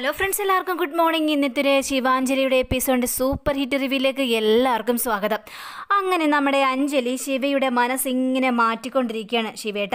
hello friends എല്ലാവർക്കും good morning ഇന്നത്തെ ഒരു ശിവാഞ്ജലിയുടെ എപ്പിസോഡ് സൂപ്പർ ഹിറ്റ് റിവ്യൂയിലേക്ക് എല്ലാവർക്കും സ്വാഗതം അങ്ങനെ നമ്മുടെ അഞ്ജലി ശിവയുടെ മനസ്സിങ്ങനെ മാറ്റിക്കൊണ്ടിരിക്കുകയാണ് ശിവേട്ട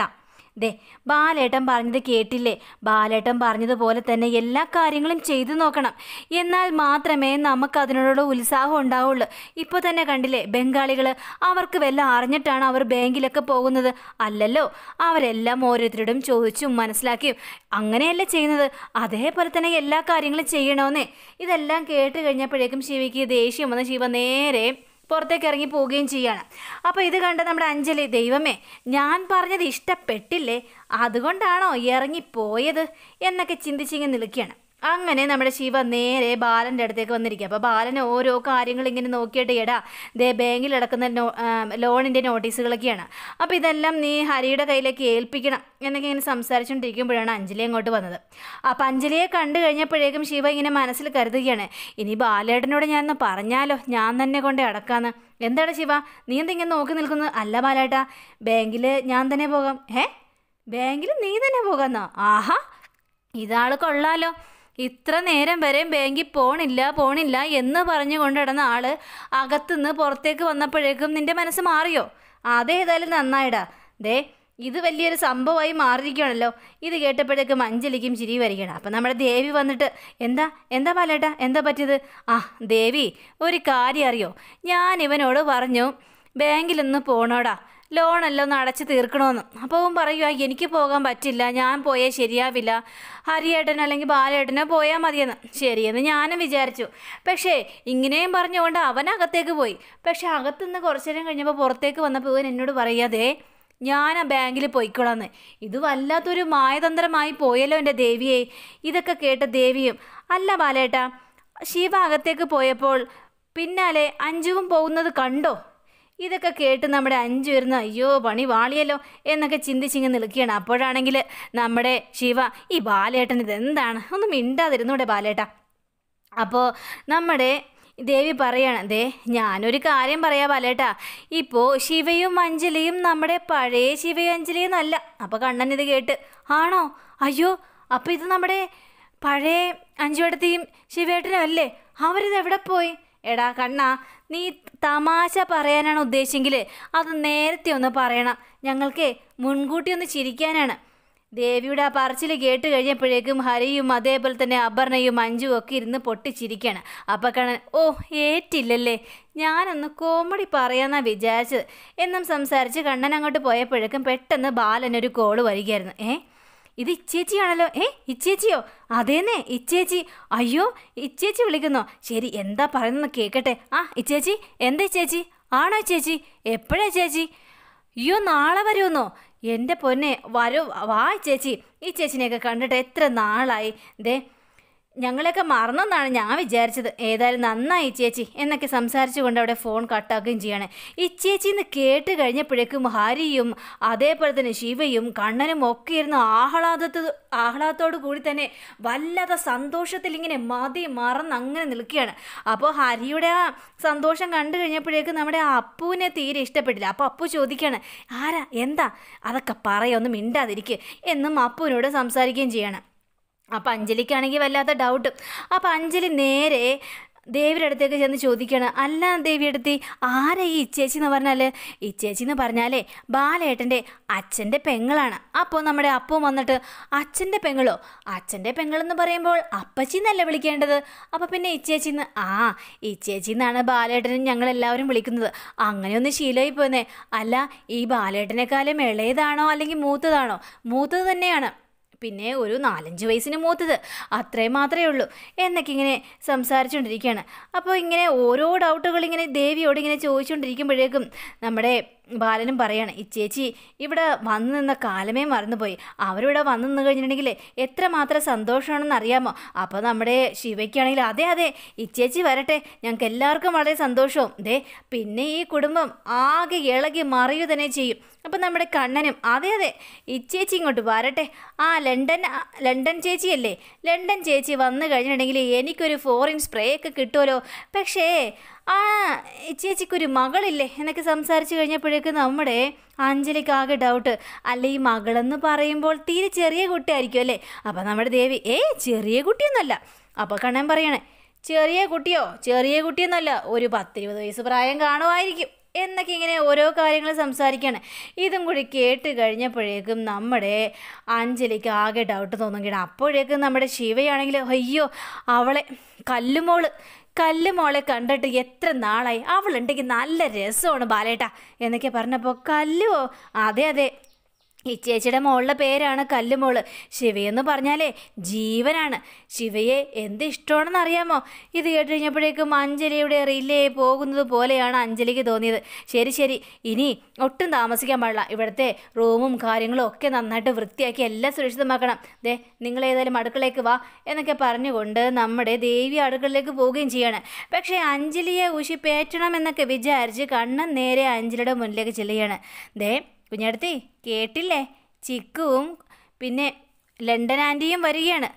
ദേ ബാലേട്ടൻ പറഞ്ഞത് കേട്ടില്ലേ ബാലേട്ടൻ പറഞ്ഞതുപോലെ തന്നെ എല്ലാ കാര്യങ്ങളും ചെയ്തു നോക്കണം എന്നാൽ മാത്രമേ നമുക്ക് അതിനോടുള്ള ഉത്സാഹം ഉണ്ടാവുള്ളൂ ഇപ്പോൾ തന്നെ കണ്ടില്ലേ ബംഗാളികൾ അവർക്ക് വല്ല അറിഞ്ഞിട്ടാണ് അവർ ബാങ്കിലൊക്കെ പോകുന്നത് അല്ലല്ലോ അവരെല്ലാം ഓരോരുത്തരോടും ചോദിച്ചും മനസ്സിലാക്കിയും അങ്ങനെയല്ല ചെയ്യുന്നത് അതേപോലെ തന്നെ എല്ലാ കാര്യങ്ങളും ചെയ്യണമെന്നേ ഇതെല്ലാം കേട്ട് കഴിഞ്ഞപ്പോഴേക്കും ശിവയ്ക്ക് ദേഷ്യം വന്ന് ശിവ നേരെ പുറത്തേക്ക് ഇറങ്ങി പോവുകയും ചെയ്യുകയാണ് അപ്പോൾ ഇത് കണ്ട് നമ്മുടെ അഞ്ജലി ദൈവമേ ഞാൻ പറഞ്ഞത് ഇഷ്ടപ്പെട്ടില്ലേ അതുകൊണ്ടാണോ ഇറങ്ങിപ്പോയത് എന്നൊക്കെ ചിന്തിച്ചിങ്ങനെ നിൽക്കുകയാണ് അങ്ങനെ നമ്മുടെ ശിവ നേരെ ബാലൻ്റെ അടുത്തേക്ക് വന്നിരിക്കുക അപ്പോൾ ബാലൻ ഓരോ കാര്യങ്ങൾ ഇങ്ങനെ നോക്കിയിട്ട് ഇടാ ദേ ബാങ്കിൽ അടക്കുന്ന നോ ലോണിൻ്റെ നോട്ടീസുകളൊക്കെയാണ് അപ്പോൾ ഇതെല്ലാം നീ ഹരിയുടെ കയ്യിലേക്ക് ഏൽപ്പിക്കണം എന്നൊക്കെ ഇങ്ങനെ സംസാരിച്ചുകൊണ്ടിരിക്കുമ്പോഴാണ് അഞ്ജലി അങ്ങോട്ട് വന്നത് അപ്പോൾ അഞ്ജലിയെ കണ്ടു കഴിഞ്ഞപ്പോഴേക്കും ശിവ ഇങ്ങനെ മനസ്സിൽ കരുതുകയാണ് ഇനി ബാലേട്ടനോട് ഞാനൊന്ന് പറഞ്ഞാലോ ഞാൻ തന്നെ കൊണ്ട് അടക്കാമെന്ന് എന്താണ് ശിവ നീ ഇങ്ങനെ നോക്കി നിൽക്കുന്നത് അല്ല ബാലേട്ടാ ബാങ്കിൽ ഞാൻ തന്നെ പോകാം ഏ ബാങ്കിൽ നീ തന്നെ പോകാമെന്നോ ആഹാ ഇതാൾ കൊള്ളാലോ ഇത്ര നേരം വരെ ബാങ്കിൽ പോണില്ല പോണില്ല എന്ന് പറഞ്ഞു കൊണ്ടിടുന്ന ആള് അകത്തുനിന്ന് പുറത്തേക്ക് വന്നപ്പോഴേക്കും നിന്റെ മനസ്സ് മാറിയോ അതേതായാലും നന്നായിടാ ദേ ഇത് വലിയൊരു സംഭവമായി മാറിയിരിക്കുകയാണല്ലോ ഇത് കേട്ടപ്പോഴേക്കും അഞ്ജലിക്കും ചിരി വരികയാണ് അപ്പം നമ്മുടെ ദേവി വന്നിട്ട് എന്താ എന്താ പാലേട്ടാ എന്താ പറ്റിയത് ആ ദേവി ഒരു കാര്യം അറിയോ ഞാൻ ഇവനോട് പറഞ്ഞു ബാങ്കിലൊന്ന് പോണോടാ ലോണെല്ലാം ഒന്ന് അടച്ച് തീർക്കണമെന്ന് അപ്പോൾ അവൻ പറയുക എനിക്ക് പോകാൻ പറ്റില്ല ഞാൻ പോയാൽ ശരിയാവില്ല ഹരിയേട്ടനോ അല്ലെങ്കിൽ ബാലേട്ടനോ പോയാൽ മതിയെന്ന് ശരിയെന്ന് ഞാനും വിചാരിച്ചു പക്ഷേ ഇങ്ങനെയും പറഞ്ഞുകൊണ്ട് അവൻ അകത്തേക്ക് പോയി പക്ഷേ അകത്തുനിന്ന് കുറച്ചു നേരം കഴിഞ്ഞപ്പോൾ പുറത്തേക്ക് വന്നപ്പോൾ ഇവൻ എന്നോട് പറയാതെ ഞാൻ ആ ബാങ്കിൽ പോയിക്കോളാന്ന് ഇത് വല്ലാത്തൊരു മായതന്ത്രമായി പോയല്ലോ എൻ്റെ ദേവിയെ ഇതൊക്കെ കേട്ട ദേവിയും അല്ല ബാലേട്ട ശിവ അകത്തേക്ക് പോയപ്പോൾ പിന്നാലെ അഞ്ജുവും പോകുന്നത് കണ്ടോ ഇതൊക്കെ കേട്ട് നമ്മുടെ അഞ്ചു വരുന്ന അയ്യോ പണി വാളിയല്ലോ എന്നൊക്കെ ചിന്തിച്ചിങ്ങ് നിൽക്കുകയാണ് അപ്പോഴാണെങ്കിൽ നമ്മുടെ ശിവ ഈ ബാലേട്ടൻ ഇതെന്താണ് ഒന്ന് മിണ്ടാതിരുന്നൂടെ ബാലേട്ട അപ്പോൾ നമ്മുടെ ദേവി പറയാണ് ദേ ഞാനൊരു കാര്യം പറയാം ബാലേട്ട ഇപ്പോൾ ശിവയും അഞ്ജലിയും നമ്മുടെ പഴയ ശിവയും അഞ്ജലിയും അല്ല അപ്പോൾ കണ്ണൻ ഇത് കേട്ട് ആണോ അയ്യോ അപ്പോൾ ഇത് നമ്മുടെ പഴയ അഞ്ചുവടത്തെയും ശിവേട്ടനും അല്ലേ അവരിത് എവിടെ പോയി എടാ കണ്ണ നീ തമാശ പറയാനാണ് ഉദ്ദേശിച്ചെങ്കിൽ അത് നേരത്തെ ഒന്ന് പറയണം ഞങ്ങൾക്ക് മുൻകൂട്ടി ഒന്ന് ചിരിക്കാനാണ് ദേവിയുടെ ആ പറച്ചിൽ കേട്ട് കഴിഞ്ഞപ്പോഴേക്കും ഹരിയും അതേപോലെ തന്നെ അപർണയും അഞ്ജു ഒക്കെ ഇരുന്ന് പൊട്ടിച്ചിരിക്കുകയാണ് അപ്പം കാണാൻ ഓ ഏറ്റില്ലല്ലേ ഞാനൊന്ന് കോമഡി പറയാമെന്നാ വിചാരിച്ചത് എന്നും സംസാരിച്ച് കണ്ണൻ അങ്ങോട്ട് പോയപ്പോഴേക്കും പെട്ടെന്ന് ബാലനൊരു കോള് വരികയായിരുന്നു ഏഹ് ഇത് ഇച്ചേച്ചിയാണല്ലോ ഏ ഇച്ചേച്ചിയോ അതേന്നെ ഇച്ചേച്ചി അയ്യോ ഇച്ചേച്ചി വിളിക്കുന്നു ശരി എന്താ പറയുന്നത് കേൾക്കട്ടെ ആ ഇച്ചേച്ചി എന്താ ചേച്ചി ആണോ ചേച്ചി എപ്പോഴാ ചേച്ചി അയ്യോ നാളെ വരുമെന്നോ എൻ്റെ പൊന്നെ വരൂ വാ ചേച്ചി ഈ ചേച്ചിനെയൊക്കെ കണ്ടിട്ട് എത്ര നാളായി ദേ ഞങ്ങളെയൊക്കെ മറന്നെന്നാണ് ഞാൻ വിചാരിച്ചത് ഏതായാലും നന്നായി ചേച്ചി എന്നൊക്കെ സംസാരിച്ചു കൊണ്ട് അവിടെ ഫോൺ കട്ടാക്കുകയും ചെയ്യാണ് ഈ ചേച്ചി എന്ന് കേട്ട് കഴിഞ്ഞപ്പോഴേക്കും ഹരിയും അതേപോലെ തന്നെ ശിവയും കണ്ണനും ഒക്കെ ഇരുന്ന് ആഹ്ലാദത്ത് ആഹ്ലാദത്തോടു കൂടി തന്നെ വല്ലാത്ത സന്തോഷത്തിൽ ഇങ്ങനെ മതി മറന്ന് അങ്ങനെ നിൽക്കുകയാണ് അപ്പോൾ ഹരിയുടെ ആ സന്തോഷം കണ്ടു കഴിഞ്ഞപ്പോഴേക്കും നമ്മുടെ അപ്പുവിനെ തീരെ ഇഷ്ടപ്പെട്ടില്ല അപ്പോൾ അപ്പു ചോദിക്കുകയാണ് ആരാ എന്താ അതൊക്കെ പറയൊന്നും മിണ്ടാതിരിക്കുക എന്നും അപ്പുവിനോട് സംസാരിക്കുകയും ചെയ്യണം അപ്പം അഞ്ജലിക്കാണെങ്കിൽ വല്ലാത്ത ഡൗട്ട് അപ്പം അഞ്ജലി നേരെ ദേവിയുടെ അടുത്തേക്ക് ചെന്ന് ചോദിക്കുകയാണ് അല്ല ദേവിയെടുത്തി ആരാ ഈ ഇച്ചേച്ചി എന്ന് പറഞ്ഞാൽ ഇച്ചേച്ചി എന്ന് പറഞ്ഞാലേ ബാലേട്ടൻ്റെ അച്ഛൻ്റെ പെങ്ങളാണ് അപ്പോൾ നമ്മുടെ അപ്പം വന്നിട്ട് അച്ഛൻ്റെ പെങ്ങളോ അച്ഛൻ്റെ പെങ്ങളെന്ന് പറയുമ്പോൾ അപ്പച്ചി എന്നല്ല വിളിക്കേണ്ടത് അപ്പോൾ പിന്നെ ഇച്ചേച്ചി എന്ന് ആ ഇച്ചേച്ചി എന്നാണ് ബാലേട്ടനും ഞങ്ങളെല്ലാവരും വിളിക്കുന്നത് അങ്ങനെയൊന്ന് ശീലമായി പോയെന്നേ അല്ല ഈ ബാലേട്ടനെക്കാളും ഇളയതാണോ അല്ലെങ്കിൽ മൂത്തതാണോ മൂത്തത് തന്നെയാണ് പിന്നെ ഒരു നാലഞ്ച് വയസ്സിന് മൂത്തത് അത്രേ മാത്രമേ ഉള്ളൂ എന്നൊക്കെ ഇങ്ങനെ സംസാരിച്ചുകൊണ്ടിരിക്കുകയാണ് അപ്പോൾ ഇങ്ങനെ ഓരോ ഡൗട്ടുകൾ ഇങ്ങനെ ദേവിയോട് ഇങ്ങനെ ചോദിച്ചുകൊണ്ടിരിക്കുമ്പോഴേക്കും നമ്മുടെ ബാലനും പറയാണ് ഈ ചേച്ചി ഇവിടെ വന്നു നിന്ന കാലമേ മറന്നുപോയി അവരിവിടെ വന്നു നിന്ന് കഴിഞ്ഞിട്ടുണ്ടെങ്കിൽ എത്രമാത്രം സന്തോഷമാണെന്ന് അറിയാമോ അപ്പോൾ നമ്മുടെ ശിവയ്ക്കാണെങ്കിൽ അതെ അതെ ഈ ചേച്ചി വരട്ടെ ഞങ്ങൾക്ക് എല്ലാവർക്കും വളരെ സന്തോഷവും ദേ പിന്നെ ഈ കുടുംബം ആകെ ഇളകി മറിയു തന്നെ ചെയ്യും അപ്പം നമ്മുടെ കണ്ണനും അതെ അതെ ഈ ചേച്ചി ഇങ്ങോട്ട് വരട്ടെ ആ ലണ്ടൻ ലണ്ടൻ ചേച്ചിയല്ലേ ലണ്ടൻ ചേച്ചി വന്നു കഴിഞ്ഞിട്ടുണ്ടെങ്കിൽ എനിക്കൊരു ഫോറിൻ സ്പ്രേ ഒക്കെ കിട്ടുമല്ലോ പക്ഷേ ആ ചേച്ചിക്കൊരു മകളില്ലേ എന്നൊക്കെ സംസാരിച്ചു കഴിഞ്ഞപ്പോഴേക്ക് നമ്മുടെ അഞ്ജലിക്ക് ആകെ ഡൗട്ട് അല്ല ഈ മകളെന്ന് പറയുമ്പോൾ തീരെ ചെറിയ കുട്ടിയായിരിക്കും അല്ലേ അപ്പോൾ നമ്മുടെ ദേവി ഏ ചെറിയ കുട്ടിയൊന്നല്ല അപ്പോൾ കണ്ണൻ പറയണേ ചെറിയ കുട്ടിയോ ചെറിയ കുട്ടിയൊന്നല്ല ഒരു പത്തിരുപത് വയസ്സ് പ്രായം കാണുമായിരിക്കും എന്നൊക്കെ ഇങ്ങനെ ഓരോ കാര്യങ്ങൾ സംസാരിക്കുകയാണ് ഇതും കൂടി കേട്ട് കഴിഞ്ഞപ്പോഴേക്കും നമ്മുടെ അഞ്ജലിക്ക് ആകെ ഡൗട്ട് തോന്നുകയാണ് അപ്പോഴേക്കും നമ്മുടെ ശിവയാണെങ്കിൽ അയ്യോ അവളെ കല്ലുമോള് കല്ലുമോളെ മോളെ കണ്ടിട്ട് എത്ര നാളായി അവളുണ്ടെങ്കിൽ നല്ല രസമാണ് ബാലേട്ട എന്നൊക്കെ പറഞ്ഞപ്പോൾ കല്ലുവോ അതെ അതെ ഈ ചേച്ചിയുടെ മോളുടെ പേരാണ് കല്ലുമോള് ശിവയെന്ന് പറഞ്ഞാലേ ജീവനാണ് ശിവയെ എന്ത് ഇഷ്ടമാണെന്ന് അറിയാമോ ഇത് കേട്ട് കഴിഞ്ഞപ്പോഴേക്കും അഞ്ജലിയുടെ റിലേ പോകുന്നത് പോലെയാണ് അഞ്ജലിക്ക് തോന്നിയത് ശരി ശരി ഇനി ഒട്ടും താമസിക്കാൻ പാടില്ല ഇവിടുത്തെ റൂമും കാര്യങ്ങളും ഒക്കെ നന്നായിട്ട് വൃത്തിയാക്കി എല്ലാം സുരക്ഷിതമാക്കണം ദേ നിങ്ങൾ ഏതായാലും അടുക്കളയ്ക്ക് വാ എന്നൊക്കെ പറഞ്ഞുകൊണ്ട് നമ്മുടെ ദേവി അടുക്കളയിലേക്ക് പോവുകയും ചെയ്യാണ് പക്ഷേ അഞ്ജലിയെ ഉശിപ്പേറ്റണം എന്നൊക്കെ വിചാരിച്ച് കണ്ണൻ നേരെ അഞ്ജലിയുടെ മുന്നിലേക്ക് ചെല്ലുകയാണ് ദേ കുഞ്ഞടുത്തി കേട്ടില്ലേ ചിക്കുവും പിന്നെ ലണ്ടൻ ആൻറ്റിയും വരികയാണ്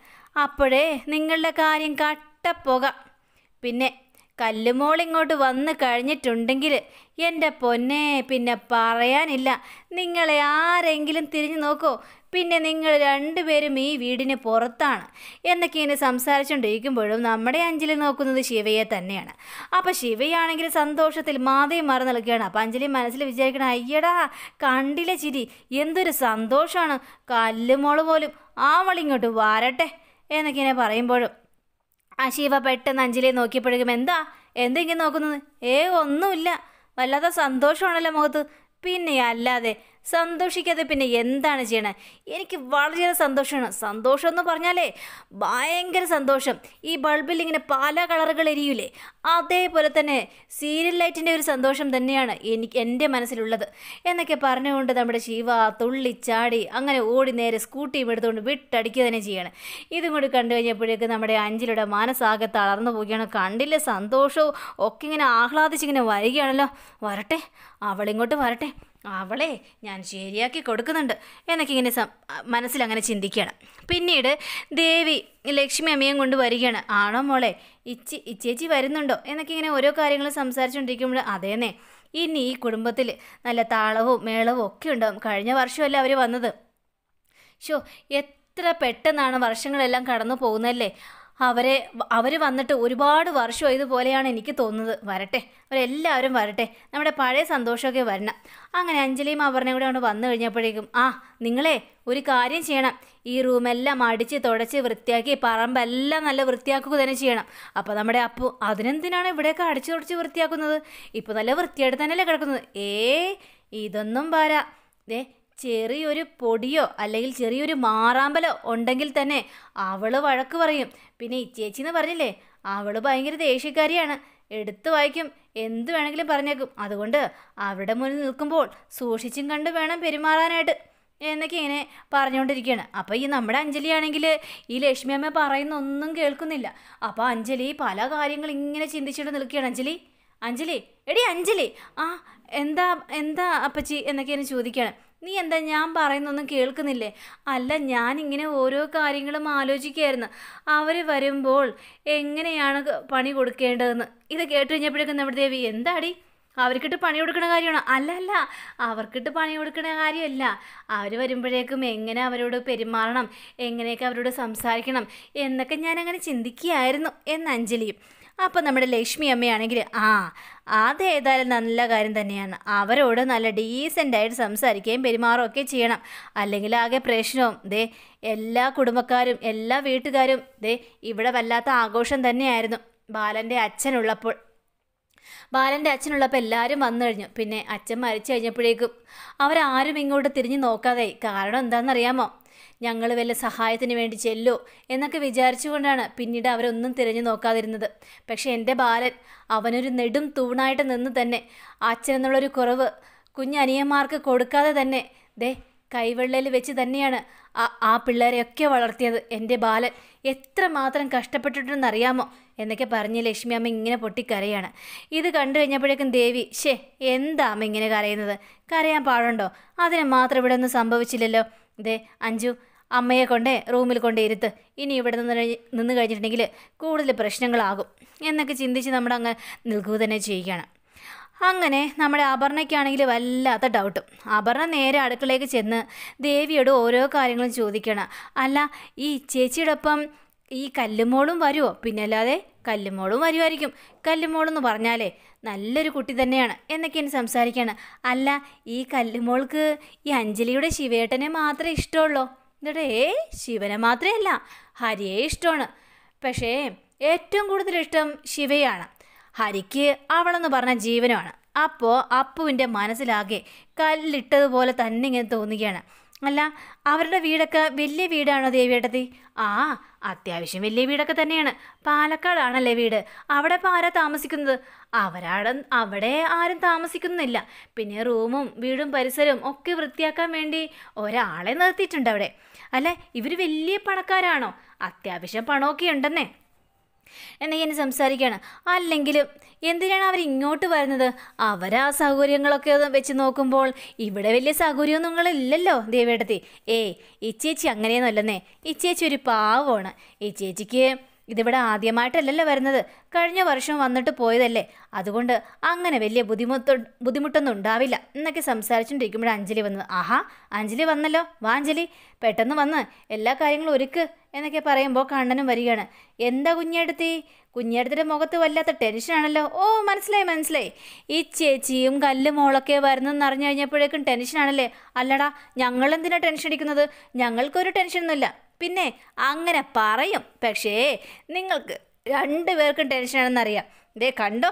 അപ്പോഴേ നിങ്ങളുടെ കാര്യം കട്ടപ്പോക പിന്നെ കല്ലുമോൾ ഇങ്ങോട്ട് വന്നു കഴിഞ്ഞിട്ടുണ്ടെങ്കിൽ എൻ്റെ പൊന്നെ പിന്നെ പറയാനില്ല നിങ്ങളെ ആരെങ്കിലും തിരിഞ്ഞു നോക്കോ പിന്നെ നിങ്ങൾ രണ്ടുപേരും ഈ വീടിന് പുറത്താണ് എന്നൊക്കെ ഇനി സംസാരിച്ചുകൊണ്ടിരിക്കുമ്പോഴും നമ്മുടെ അഞ്ജലി നോക്കുന്നത് ശിവയെ തന്നെയാണ് അപ്പോൾ ശിവയാണെങ്കിൽ സന്തോഷത്തിൽ മാതയും മറ നൽകുകയാണ് അപ്പോൾ അഞ്ജലി മനസ്സിൽ വിചാരിക്കണം അയ്യടാ കണ്ടില്ല ചിരി എന്തൊരു സന്തോഷമാണ് കല്ലുമോള് പോലും ആവളിങ്ങോട്ട് വാരട്ടെ എന്നൊക്കെ ഇനി പറയുമ്പോഴും ആ ശിവ പെട്ടെന്ന് അഞ്ജലിയെ നോക്കിയപ്പോഴേക്കും എന്താ എന്തെങ്കിലും നോക്കുന്നത് ഏ ഒന്നുമില്ല വല്ലാത്ത സന്തോഷമാണല്ലോ മുഖത്ത് പിന്നെ അല്ലാതെ സന്തോഷിക്കാതെ പിന്നെ എന്താണ് ചെയ്യണേ എനിക്ക് വളരെ സന്തോഷമാണ് സന്തോഷം എന്ന് പറഞ്ഞാലേ ഭയങ്കര സന്തോഷം ഈ ബൾബിൽ ഇങ്ങനെ പല കളറുകൾ എരിയൂലേ അതേപോലെ തന്നെ സീരിയൽ ലൈറ്റിൻ്റെ ഒരു സന്തോഷം തന്നെയാണ് എനിക്ക് എൻ്റെ മനസ്സിലുള്ളത് എന്നൊക്കെ പറഞ്ഞുകൊണ്ട് നമ്മുടെ ശിവ തുള്ളി ചാടി അങ്ങനെ ഓടി നേരെ സ്കൂട്ടിയും എടുത്തുകൊണ്ട് വിട്ടടിക്കുക തന്നെ ചെയ്യണം ഇതും കൂടി കണ്ടു കഴിഞ്ഞപ്പോഴേക്ക് നമ്മുടെ അഞ്ചിലൂടെ മനസ്സാകെ തളർന്നു പോവുകയാണ് കണ്ടില്ല സന്തോഷവും ഒക്കെ ഇങ്ങനെ ആഹ്ലാദിച്ചിങ്ങനെ വരികയാണല്ലോ വരട്ടെ അവളിങ്ങോട്ട് വരട്ടെ അവളെ ഞാൻ ശരിയാക്കി കൊടുക്കുന്നുണ്ട് എന്നൊക്കെ ഇങ്ങനെ മനസ്സിലങ്ങനെ ചിന്തിക്കുകയാണ് പിന്നീട് ദേവി ലക്ഷ്മി അമ്മയും കൊണ്ട് വരികയാണ് ആണോ മോളെ ഇച്ചി ഇച്ചേച്ചി വരുന്നുണ്ടോ എന്നൊക്കെ ഇങ്ങനെ ഓരോ കാര്യങ്ങൾ സംസാരിച്ചുകൊണ്ടിരിക്കുമ്പോൾ അതേന്നെ ഇനി ഈ കുടുംബത്തിൽ നല്ല താളവും മേളവും ഒക്കെ ഉണ്ടാവും കഴിഞ്ഞ വർഷമല്ല അവർ വന്നത് ഷോ എത്ര പെട്ടെന്നാണ് വർഷങ്ങളെല്ലാം കടന്നു പോകുന്നതല്ലേ അവരെ അവർ വന്നിട്ട് ഒരുപാട് വർഷം ഇതുപോലെയാണ് എനിക്ക് തോന്നുന്നത് വരട്ടെ അവരെല്ലാവരും വരട്ടെ നമ്മുടെ പഴയ സന്തോഷമൊക്കെ വരണം അങ്ങനെ അഞ്ജലിയും അവരുടെ കൂടെ അവിടെ വന്നു കഴിഞ്ഞപ്പോഴേക്കും ആ നിങ്ങളെ ഒരു കാര്യം ചെയ്യണം ഈ റൂമെല്ലാം അടിച്ച് തുടച്ച് വൃത്തിയാക്കി പറമ്പെല്ലാം നല്ല വൃത്തിയാക്കുക തന്നെ ചെയ്യണം അപ്പോൾ നമ്മുടെ അപ്പു അതിനെന്തിനാണ് ഇവിടെയൊക്കെ അടിച്ച് തുടച്ച് വൃത്തിയാക്കുന്നത് ഇപ്പോൾ നല്ല വൃത്തിയായിട്ട് തന്നെയല്ലേ കിടക്കുന്നത് ഏ ഇതൊന്നും പാരാ ദേ ചെറിയൊരു പൊടിയോ അല്ലെങ്കിൽ ചെറിയൊരു മാറാമ്പലോ ഉണ്ടെങ്കിൽ തന്നെ അവൾ വഴക്ക് പറയും പിന്നെ ഇച്ചേച്ചി എന്ന് പറഞ്ഞില്ലേ അവൾ ഭയങ്കര ദേഷ്യക്കാരിയാണ് എടുത്തു വായിക്കും എന്ത് വേണമെങ്കിലും പറഞ്ഞേക്കും അതുകൊണ്ട് അവിടെ മുന്നിൽ നിൽക്കുമ്പോൾ സൂക്ഷിച്ചും കണ്ട് വേണം പെരുമാറാനായിട്ട് എന്നൊക്കെ ഇങ്ങനെ പറഞ്ഞുകൊണ്ടിരിക്കുകയാണ് അപ്പോൾ ഈ നമ്മുടെ അഞ്ജലി ആണെങ്കിൽ ഈ ലക്ഷ്മി അമ്മ പറയുന്ന ഒന്നും കേൾക്കുന്നില്ല അപ്പോൾ അഞ്ജലി പല കാര്യങ്ങൾ ഇങ്ങനെ ചിന്തിച്ചുകൊണ്ട് നിൽക്കുകയാണ് അഞ്ജലി അഞ്ജലി എടി അഞ്ജലി ആ എന്താ എന്താ അപ്പച്ചി എന്നൊക്കെ ഇങ്ങനെ ചോദിക്കുകയാണ് നീ എന്താ ഞാൻ പറയുന്നൊന്നും കേൾക്കുന്നില്ലേ അല്ല ഞാനിങ്ങനെ ഓരോ കാര്യങ്ങളും ആലോചിക്കുകയായിരുന്നു അവർ വരുമ്പോൾ എങ്ങനെയാണ് പണി കൊടുക്കേണ്ടതെന്ന് ഇത് കേട്ട് കഴിഞ്ഞപ്പോഴേക്കും നമ്മുടെ ദേവി എന്താടി അവർക്കിട്ട് പണി കൊടുക്കണ കാര്യമാണ് അല്ല അല്ല അവർക്കിട്ട് പണി കൊടുക്കണ കാര്യമല്ല അവർ വരുമ്പോഴേക്കും എങ്ങനെ അവരോട് പെരുമാറണം എങ്ങനെയൊക്കെ അവരോട് സംസാരിക്കണം എന്നൊക്കെ ഞാനങ്ങനെ ചിന്തിക്കുകയായിരുന്നു എന്ന് അഞ്ജലിയും അപ്പോൾ നമ്മുടെ ലക്ഷ്മി അമ്മയാണെങ്കിൽ ആ അതേതായാലും നല്ല കാര്യം തന്നെയാണ് അവരോട് നല്ല ഡീസൻ്റായിട്ട് സംസാരിക്കുകയും പെരുമാറുകയൊക്കെ ചെയ്യണം അല്ലെങ്കിൽ ആകെ പ്രശ്നവും ദേ എല്ലാ കുടുംബക്കാരും എല്ലാ വീട്ടുകാരും ദേ ഇവിടെ വല്ലാത്ത ആഘോഷം തന്നെയായിരുന്നു ബാലൻ്റെ അച്ഛനുള്ളപ്പോൾ ബാലൻ്റെ അച്ഛനുള്ളപ്പോൾ എല്ലാവരും വന്നു കഴിഞ്ഞു പിന്നെ അച്ഛൻ മരിച്ചു കഴിഞ്ഞപ്പോഴേക്കും അവരാരും ഇങ്ങോട്ട് തിരിഞ്ഞു നോക്കാതായി കാരണം എന്താണെന്നറിയാമോ ഞങ്ങൾ വല്ല സഹായത്തിന് വേണ്ടി ചെല്ലോ എന്നൊക്കെ വിചാരിച്ചുകൊണ്ടാണ് പിന്നീട് അവരൊന്നും തിരഞ്ഞു നോക്കാതിരുന്നത് പക്ഷേ എൻ്റെ ബാലൻ അവനൊരു നെടും തൂണായിട്ട് നിന്ന് തന്നെ അച്ഛനെന്നുള്ളൊരു കുറവ് കുഞ്ഞനിയന്മാർക്ക് കൊടുക്കാതെ തന്നെ ദേ കൈവെള്ളയിൽ വെച്ച് തന്നെയാണ് ആ ആ പിള്ളേരെയൊക്കെ വളർത്തിയത് എൻ്റെ ബാലൻ എത്ര മാത്രം കഷ്ടപ്പെട്ടിട്ടുണ്ടെന്നറിയാമോ എന്നൊക്കെ പറഞ്ഞ് ലക്ഷ്മി അമ്മ ഇങ്ങനെ പൊട്ടിക്കരയാണ് ഇത് കണ്ടു കഴിഞ്ഞപ്പോഴേക്കും ദേവി ഷേ എന്താ അമ്മ ഇങ്ങനെ കരയുന്നത് കരയാൻ പാടുണ്ടോ അതിനെ മാത്രം ഇവിടെ ഒന്നും സംഭവിച്ചില്ലല്ലോ ദേ അഞ്ജു അമ്മയെ കൊണ്ടേ റൂമിൽ കൊണ്ട് ഇരുത്ത് ഇനി ഇവിടെ നിന്ന് നിന്ന് കഴിഞ്ഞിട്ടുണ്ടെങ്കിൽ കൂടുതൽ പ്രശ്നങ്ങളാകും എന്നൊക്കെ ചിന്തിച്ച് നമ്മുടെ അങ്ങ് നിൽക്കുക തന്നെ ചെയ്യുകയാണ് അങ്ങനെ നമ്മുടെ അപർണയ്ക്കാണെങ്കിൽ വല്ലാത്ത ഡൗട്ടും അപർണ നേരെ അടുക്കളയിലേക്ക് ചെന്ന് ദേവിയോട് ഓരോ കാര്യങ്ങളും ചോദിക്കണം അല്ല ഈ ചേച്ചിയോടൊപ്പം ഈ കല്ലുമോളും വരുമോ പിന്നെ അല്ലാതെ കല്ലുമോളും വരുമായിരിക്കും കല്ലുമോളെന്ന് പറഞ്ഞാലേ നല്ലൊരു കുട്ടി തന്നെയാണ് എന്നൊക്കെ എന്നെ സംസാരിക്കുകയാണ് അല്ല ഈ കല്ലുമോൾക്ക് ഈ അഞ്ജലിയുടെ ശിവേട്ടനെ മാത്രമേ ഇഷ്ടമുള്ളൂ എന്നിട്ടേ ശിവനെ മാത്രമല്ല ഹരിയെ ഇഷ്ടമാണ് പക്ഷേ ഏറ്റവും കൂടുതൽ ഇഷ്ടം ശിവയാണ് ഹരിക്ക് അവളെന്ന് പറഞ്ഞ ജീവനമാണ് അപ്പോൾ അപ്പുവിൻ്റെ മനസ്സിലാകെ കല്ലിട്ടതുപോലെ തന്നെ ഇങ്ങനെ തോന്നുകയാണ് അല്ല അവരുടെ വീടൊക്കെ വലിയ വീടാണോ ദേവിയേട്ടത്തി ആ അത്യാവശ്യം വലിയ വീടൊക്കെ തന്നെയാണ് പാലക്കാടാണല്ലേ വീട് അവിടെ ഇപ്പോൾ ആരാ താമസിക്കുന്നത് അവരാടെ അവിടെ ആരും താമസിക്കുന്നില്ല പിന്നെ റൂമും വീടും പരിസരവും ഒക്കെ വൃത്തിയാക്കാൻ വേണ്ടി ഒരാളെ നിർത്തിയിട്ടുണ്ട് അവിടെ അല്ല ഇവർ വലിയ പണക്കാരാണോ അത്യാവശ്യം പണമൊക്കെ ഉണ്ടെന്നേ എന്നിങ്ങനെ സംസാരിക്കുകയാണ് അല്ലെങ്കിലും എന്തിനാണ് അവർ ഇങ്ങോട്ട് വരുന്നത് അവരാ സൗകര്യങ്ങളൊക്കെ വെച്ച് നോക്കുമ്പോൾ ഇവിടെ വലിയ സൗകര്യമൊന്നും നിങ്ങളില്ലല്ലോ ദേവേട്ടത്തി ഏ ഇച്ചേച്ചി അങ്ങനെയൊന്നുമല്ലെന്നേ ഇച്ചേച്ചി ഒരു പാവമാണ് ഇച്ചേച്ചിക്ക് ഇതിവിടെ ആദ്യമായിട്ടല്ലല്ലോ വരുന്നത് കഴിഞ്ഞ വർഷം വന്നിട്ട് പോയതല്ലേ അതുകൊണ്ട് അങ്ങനെ വലിയ ബുദ്ധിമുട്ട് ബുദ്ധിമുട്ടൊന്നും ഉണ്ടാവില്ല എന്നൊക്കെ സംസാരിച്ചുകൊണ്ടിരിക്കുമ്പോഴാണ് അഞ്ജലി വന്നത് ആഹാ അഞ്ജലി വന്നല്ലോ വാ അഞ്ജലി പെട്ടെന്ന് വന്ന് എല്ലാ കാര്യങ്ങളും ഒരുക്ക് എന്നൊക്കെ പറയുമ്പോൾ കണ്ണനും വരികയാണ് എന്താ കുഞ്ഞെടുത്തി കുഞ്ഞെടുത്തിൻ്റെ മുഖത്ത് വല്ലാത്ത ടെൻഷനാണല്ലോ ഓ മനസ്സിലായി മനസ്സിലായി ഈ ചേച്ചിയും കല്ലും മോളൊക്കെ വരുന്നെന്ന് അറിഞ്ഞു കഴിഞ്ഞപ്പോഴേക്കും ടെൻഷനാണല്ലേ അല്ലടാ ഞങ്ങളെന്തിനാണ് ടെൻഷൻ അടിക്കുന്നത് ഞങ്ങൾക്കൊരു ടെൻഷനൊന്നുമില്ല പിന്നെ അങ്ങനെ പറയും പക്ഷേ നിങ്ങൾക്ക് രണ്ടു പേർക്കും ടെൻഷനാണെന്നറിയാം ഇതേ കണ്ടോ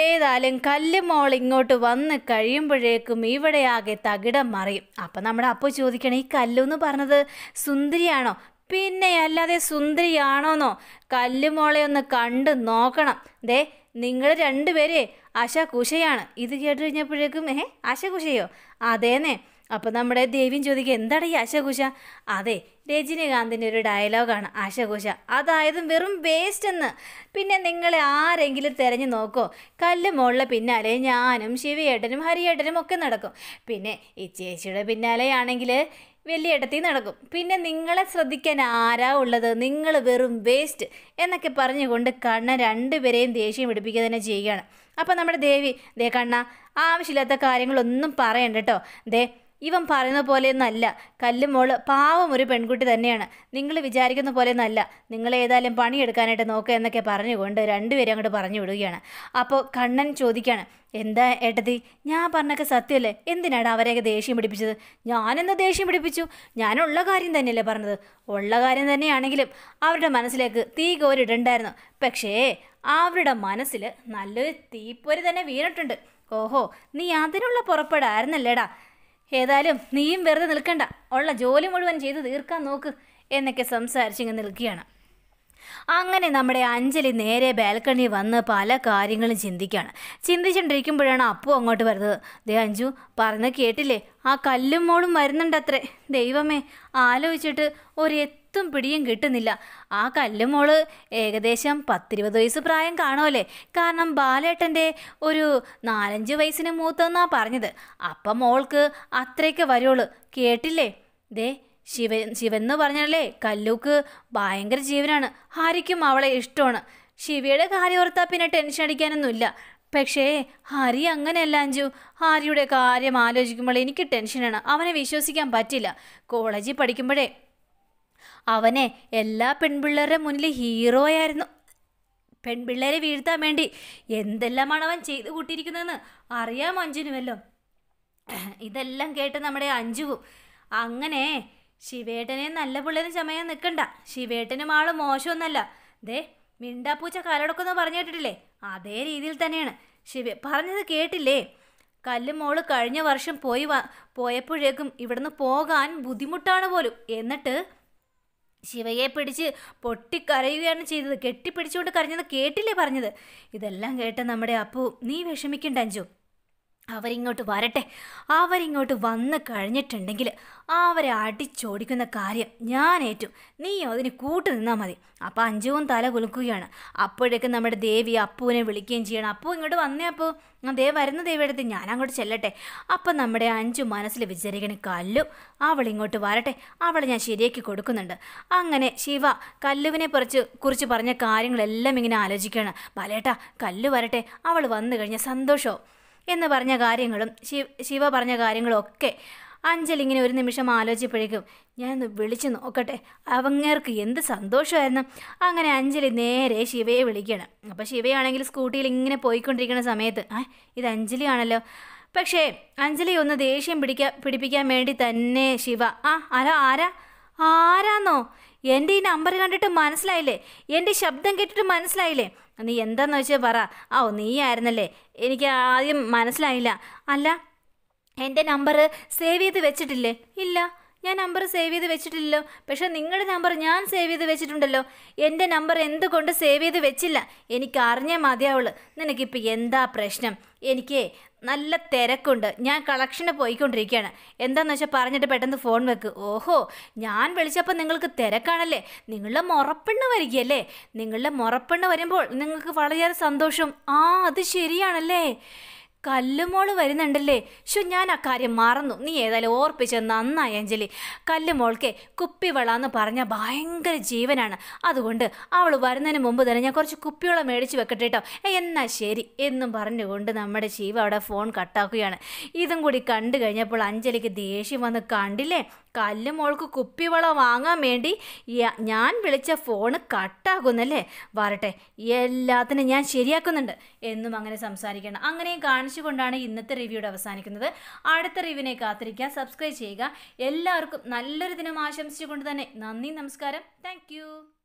ഏതായാലും കല്ലുമോൾ ഇങ്ങോട്ട് വന്ന് കഴിയുമ്പോഴേക്കും ഇവിടെ ആകെ തകിടം മറിയും അപ്പം നമ്മുടെ അപ്പു ചോദിക്കണം ഈ കല്ലെന്ന് പറഞ്ഞത് സുന്ദരിയാണോ പിന്നെ അല്ലാതെ സുന്ദരിയാണോന്നോ കല്ലുമോളെ ഒന്ന് കണ്ട് നോക്കണം ദേ നിങ്ങൾ രണ്ടുപേരെ അശകുശയാണ് ഇത് കേട്ട് കഴിഞ്ഞപ്പോഴേക്കും ഏഹ് അശകുശയോ അതേനേ അപ്പോൾ നമ്മുടെ ദേവിയും ചോദിക്കുക എന്താണ് ഈ ആശാഘോഷ അതെ രജനീകാന്തിൻ്റെ ഒരു ഡയലോഗാണ് ആശാഘോഷ അതായത് വെറും വേസ്റ്റ് എന്ന് പിന്നെ നിങ്ങളെ ആരെങ്കിലും തിരഞ്ഞു നോക്കോ കല്ല് മുകളിലെ പിന്നാലെ ഞാനും ശിവേട്ടനും ഹരിയേട്ടനും ഒക്കെ നടക്കും പിന്നെ ഈ ചേച്ചിയുടെ പിന്നാലെയാണെങ്കിൽ വലിയ ഇടത്തിൽ നടക്കും പിന്നെ നിങ്ങളെ ശ്രദ്ധിക്കാൻ ആരാ ഉള്ളത് നിങ്ങൾ വെറും വേസ്റ്റ് എന്നൊക്കെ പറഞ്ഞുകൊണ്ട് കണ്ണ രണ്ടുപേരെയും ദേഷ്യം പിടിപ്പിക്കുക തന്നെ ചെയ്യുകയാണ് അപ്പോൾ നമ്മുടെ ദേവി ദേ കണ്ണ ആവശ്യമില്ലാത്ത കാര്യങ്ങളൊന്നും പറയണ്ട കേട്ടോ ദേ ഇവൻ പറയുന്ന പോലെയൊന്നല്ല കല്ലുമോള് പാവം ഒരു പെൺകുട്ടി തന്നെയാണ് നിങ്ങൾ വിചാരിക്കുന്ന പോലെയൊന്നല്ല നിങ്ങൾ ഏതായാലും പണിയെടുക്കാനായിട്ട് നോക്കുക എന്നൊക്കെ പറഞ്ഞുകൊണ്ട് രണ്ടുപേരും അങ്ങോട്ട് പറഞ്ഞു വിടുകയാണ് അപ്പോൾ കണ്ണൻ ചോദിക്കുകയാണ് എന്താ ഏട്ടതി ഞാൻ പറഞ്ഞൊക്കെ സത്യമല്ലേ എന്തിനാണ് അവരെയൊക്കെ ദേഷ്യം പിടിപ്പിച്ചത് ഞാനെന്താ ദേഷ്യം പിടിപ്പിച്ചു ഞാനുള്ള കാര്യം തന്നെയല്ലേ പറഞ്ഞത് ഉള്ള കാര്യം തന്നെയാണെങ്കിലും അവരുടെ മനസ്സിലേക്ക് തീ കോരിടണ്ടായിരുന്നു പക്ഷേ അവരുടെ മനസ്സിൽ നല്ലൊരു തീപ്പൊരി തന്നെ വീണിട്ടുണ്ട് ഓഹോ നീ അതിനുള്ള പുറപ്പെടായിരുന്നല്ലേടാ ഏതായാലും നീയും വെറുതെ നിൽക്കണ്ട ഉള്ള ജോലി മുഴുവൻ ചെയ്ത് തീർക്കാൻ നോക്ക് എന്നൊക്കെ സംസാരിച്ചിങ്ങ് നിൽക്കുകയാണ് അങ്ങനെ നമ്മുടെ അഞ്ജലി നേരെ ബാൽക്കണി വന്ന് പല കാര്യങ്ങളും ചിന്തിക്കുകയാണ് ചിന്തിച്ചുകൊണ്ടിരിക്കുമ്പോഴാണ് അപ്പു അങ്ങോട്ട് വരുന്നത് ദേ അഞ്ജു പറഞ്ഞ് കേട്ടില്ലേ ആ കല്ലും മോളും വരുന്നുണ്ടത്രേ ദൈവമേ ആലോചിച്ചിട്ട് ഒരു പിടുത്തും പിടിയും കിട്ടുന്നില്ല ആ കല്ലുമോള് ഏകദേശം പത്തിരുപത് വയസ്സ് പ്രായം കാണുമല്ലേ കാരണം ബാലേട്ടൻ്റെ ഒരു നാലഞ്ച് വയസ്സിന് മൂത്തെന്നാ പറഞ്ഞത് അപ്പം മോൾക്ക് അത്രയ്ക്ക് വരുള്ളൂ കേട്ടില്ലേ ദേ ശിവ ശിവെന്ന് പറഞ്ഞാലേ കല്ലൂക്ക് ഭയങ്കര ജീവനാണ് ഹാരിക്കും അവളെ ഇഷ്ടമാണ് ശിവയുടെ കാര്യം ഓർത്താൽ പിന്നെ ടെൻഷൻ അടിക്കാനൊന്നുമില്ല പക്ഷേ ഹരി അങ്ങനെയല്ല അഞ്ചു ഹാരിയുടെ കാര്യം ആലോചിക്കുമ്പോൾ എനിക്ക് ടെൻഷനാണ് അവനെ വിശ്വസിക്കാൻ പറ്റില്ല കോളേജിൽ പഠിക്കുമ്പോഴേ അവനെ എല്ലാ പെൺപിള്ളേരുടെ മുന്നിൽ ഹീറോയായിരുന്നു പെൺപിള്ളേരെ വീഴ്ത്താൻ വേണ്ടി എന്തെല്ലാമാണ് അവൻ ചെയ്തു കൂട്ടിയിരിക്കുന്നതെന്ന് അറിയാം അഞ്ജുനുമല്ലോ ഇതെല്ലാം കേട്ട് നമ്മുടെ അഞ്ജുവും അങ്ങനെ ശിവേട്ടനെ നല്ല പിള്ളേരും ചമയാൻ നിൽക്കണ്ട ശിവേട്ടനും ആള് മോശമൊന്നല്ല ദേ മിണ്ടാപ്പൂച്ച കാലടക്കൊന്നും പറഞ്ഞു കേട്ടിട്ടില്ലേ അതേ രീതിയിൽ തന്നെയാണ് ശിവ പറഞ്ഞത് കേട്ടില്ലേ കല്ലുമോള് കഴിഞ്ഞ വർഷം പോയി പോയപ്പോഴേക്കും ഇവിടുന്ന് പോകാൻ ബുദ്ധിമുട്ടാണ് പോലും എന്നിട്ട് ശിവയെ പിടിച്ച് പൊട്ടിക്കരയുകയാണ് ചെയ്തത് കെട്ടിപ്പിടിച്ചുകൊണ്ട് കരഞ്ഞത് കേട്ടില്ലേ പറഞ്ഞത് ഇതെല്ലാം കേട്ട നമ്മുടെ അപ്പു നീ വിഷമിക്കണ്ട അഞ്ചു അവരിങ്ങോട്ട് വരട്ടെ അവരിങ്ങോട്ട് വന്നു കഴിഞ്ഞിട്ടുണ്ടെങ്കിൽ അവരെ അടിച്ചോടിക്കുന്ന കാര്യം ഞാൻ ഏറ്റു നീ അതിന് കൂട്ടു നിന്നാൽ മതി അപ്പോൾ അഞ്ജുവും തല കുലുക്കുകയാണ് അപ്പോഴേക്കും നമ്മുടെ ദേവി അപ്പുവിനെ വിളിക്കുകയും ചെയ്യണം അപ്പു ഇങ്ങോട്ട് വന്നേ അപ്പോൾ ദേ വരുന്ന ദേവിയുടെ ഞാൻ അങ്ങോട്ട് ചെല്ലട്ടെ അപ്പം നമ്മുടെ അഞ്ചു മനസ്സിൽ വിചാരിക്കണ കല്ലു അവൾ ഇങ്ങോട്ട് വരട്ടെ അവളെ ഞാൻ ശരിയാക്കി കൊടുക്കുന്നുണ്ട് അങ്ങനെ ശിവ കല്ലുവിനെ കുറിച്ച് കുറിച്ച് പറഞ്ഞ കാര്യങ്ങളെല്ലാം ഇങ്ങനെ ആലോചിക്കുകയാണ് ബലേട്ടാ കല്ലു വരട്ടെ അവൾ വന്നു കഴിഞ്ഞാൽ സന്തോഷവും എന്ന് പറഞ്ഞ കാര്യങ്ങളും ശിവ ശിവ പറഞ്ഞ കാര്യങ്ങളൊക്കെ അഞ്ചൽ ഇങ്ങനെ ഒരു നിമിഷം ആലോചിച്ചപ്പോഴേക്കും ഞാനൊന്ന് വിളിച്ചു നോക്കട്ടെ അവങ്ങേർക്ക് എന്ത് സന്തോഷമായിരുന്നു അങ്ങനെ അഞ്ജലി നേരെ ശിവയെ വിളിക്കണം അപ്പോൾ ശിവയാണെങ്കിൽ സ്കൂട്ടിയിൽ ഇങ്ങനെ പോയിക്കൊണ്ടിരിക്കുന്ന സമയത്ത് ആ ഇത് അഞ്ജലിയാണല്ലോ പക്ഷേ അഞ്ജലി ഒന്ന് ദേഷ്യം പിടിക്കാൻ പിടിപ്പിക്കാൻ വേണ്ടി തന്നെ ശിവ ആ ആരാ ആരാ ആരാന്നോ എൻ്റെ ഈ നമ്പർ കണ്ടിട്ട് മനസ്സിലായില്ലേ എൻ്റെ ശബ്ദം കേട്ടിട്ട് മനസ്സിലായില്ലേ നീ എന്താന്ന് വെച്ചാൽ പറ ഓ നീ ആയിരുന്നല്ലേ എനിക്ക് ആദ്യം മനസ്സിലായില്ല അല്ല എൻ്റെ നമ്പർ സേവ് ചെയ്ത് വെച്ചിട്ടില്ലേ ഇല്ല ഞാൻ നമ്പർ സേവ് ചെയ്ത് വെച്ചിട്ടില്ലല്ലോ പക്ഷേ നിങ്ങളുടെ നമ്പർ ഞാൻ സേവ് ചെയ്ത് വെച്ചിട്ടുണ്ടല്ലോ എൻ്റെ നമ്പർ എന്തുകൊണ്ട് സേവ് ചെയ്ത് വെച്ചില്ല എനിക്ക് അറിഞ്ഞേ മതിയാവുള്ളൂ നിനക്കിപ്പോൾ എന്താ പ്രശ്നം എനിക്ക് നല്ല തിരക്കുണ്ട് ഞാൻ കളക്ഷന് പോയിക്കൊണ്ടിരിക്കുകയാണ് എന്താണെന്ന് വെച്ചാൽ പറഞ്ഞിട്ട് പെട്ടെന്ന് ഫോൺ വെക്ക് ഓഹോ ഞാൻ വിളിച്ചപ്പോൾ നിങ്ങൾക്ക് തിരക്കാണല്ലേ നിങ്ങളുടെ മുറപ്പെണ്ണ് വരികയല്ലേ നിങ്ങളുടെ മുറപ്പെണ്ണ് വരുമ്പോൾ നിങ്ങൾക്ക് വളരെ സന്തോഷം ആ അത് ശരിയാണല്ലേ കല്ലുമോള് വരുന്നുണ്ടല്ലേ ഷോ ഞാൻ ആ കാര്യം മറന്നു നീ ഏതായാലും ഓർപ്പിച്ചത് നന്നായി അഞ്ജലി കല്ലുമോൾക്ക് കുപ്പിവളാന്ന് പറഞ്ഞ ഭയങ്കര ജീവനാണ് അതുകൊണ്ട് അവൾ വരുന്നതിന് മുമ്പ് തന്നെ ഞാൻ കുറച്ച് കുപ്പിവെള്ളം മേടിച്ച് വെക്കട്ടെ കേട്ടോ എന്നാ ശരി എന്നും പറഞ്ഞുകൊണ്ട് നമ്മുടെ ശിവ അവിടെ ഫോൺ കട്ടാക്കുകയാണ് ഇതും കൂടി കണ്ടു കഴിഞ്ഞപ്പോൾ അഞ്ജലിക്ക് ദേഷ്യം വന്ന് കണ്ടില്ലേ കല്ല് മോൾക്ക് കുപ്പിവള വാങ്ങാൻ വേണ്ടി ഞാൻ വിളിച്ച ഫോണ് കട്ടാകുന്നല്ലേ വരട്ടെ എല്ലാത്തിനും ഞാൻ ശരിയാക്കുന്നുണ്ട് എന്നും അങ്ങനെ സംസാരിക്കണം അങ്ങനെയും കാണിച്ചുകൊണ്ടാണ് ഇന്നത്തെ റിവ്യൂടെ അവസാനിക്കുന്നത് അടുത്ത റിവ്യൂനെ കാത്തിരിക്കുക സബ്സ്ക്രൈബ് ചെയ്യുക എല്ലാവർക്കും നല്ലൊരു ദിനം ആശംസിച്ചുകൊണ്ട് തന്നെ നന്ദി നമസ്കാരം താങ്ക്